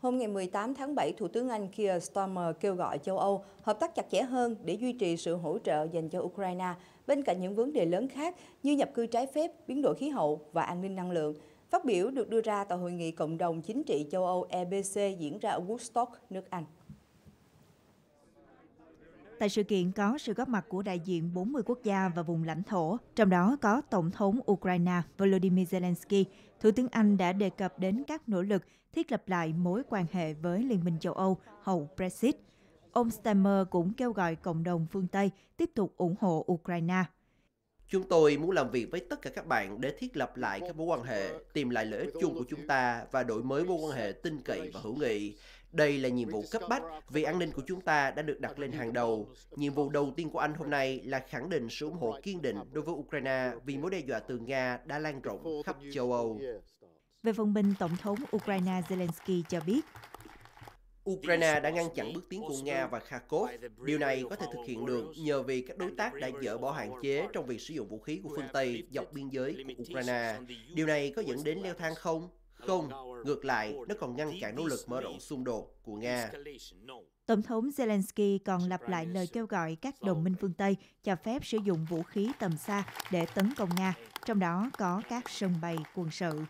Hôm ngày 18 tháng 7, Thủ tướng Anh Keir Starmer kêu gọi châu Âu hợp tác chặt chẽ hơn để duy trì sự hỗ trợ dành cho Ukraine, bên cạnh những vấn đề lớn khác như nhập cư trái phép, biến đổi khí hậu và an ninh năng lượng. Phát biểu được đưa ra tại Hội nghị Cộng đồng Chính trị châu Âu EBC diễn ra ở Woodstock, nước Anh. Tại sự kiện có sự góp mặt của đại diện 40 quốc gia và vùng lãnh thổ, trong đó có Tổng thống Ukraine Volodymyr Zelensky. Thủ tướng Anh đã đề cập đến các nỗ lực thiết lập lại mối quan hệ với Liên minh châu Âu hậu Brexit. Ông Stammer cũng kêu gọi cộng đồng phương Tây tiếp tục ủng hộ Ukraine Chúng tôi muốn làm việc với tất cả các bạn để thiết lập lại các mối quan hệ, tìm lại lợi ích chung của chúng ta và đổi mới mối quan hệ tin cậy và hữu nghị. Đây là nhiệm vụ cấp bách vì an ninh của chúng ta đã được đặt lên hàng đầu. Nhiệm vụ đầu tiên của anh hôm nay là khẳng định sự ủng hộ kiên định đối với Ukraine vì mối đe dọa từ Nga đã lan rộng khắp châu Âu. Về phần mình, Tổng thống Ukraine Zelensky cho biết Ukraine đã ngăn chặn bước tiến của Nga và Kharkov. Điều này có thể thực hiện được nhờ vì các đối tác đã dỡ bỏ hạn chế trong việc sử dụng vũ khí của phương Tây dọc biên giới của Ukraine. Điều này có dẫn đến leo thang không? Không, ngược lại, nó còn ngăn cản nỗ lực mở rộng xung đột của Nga. Tổng thống Zelensky còn lặp lại lời kêu gọi các đồng minh phương Tây cho phép sử dụng vũ khí tầm xa để tấn công Nga, trong đó có các sân bay quân sự.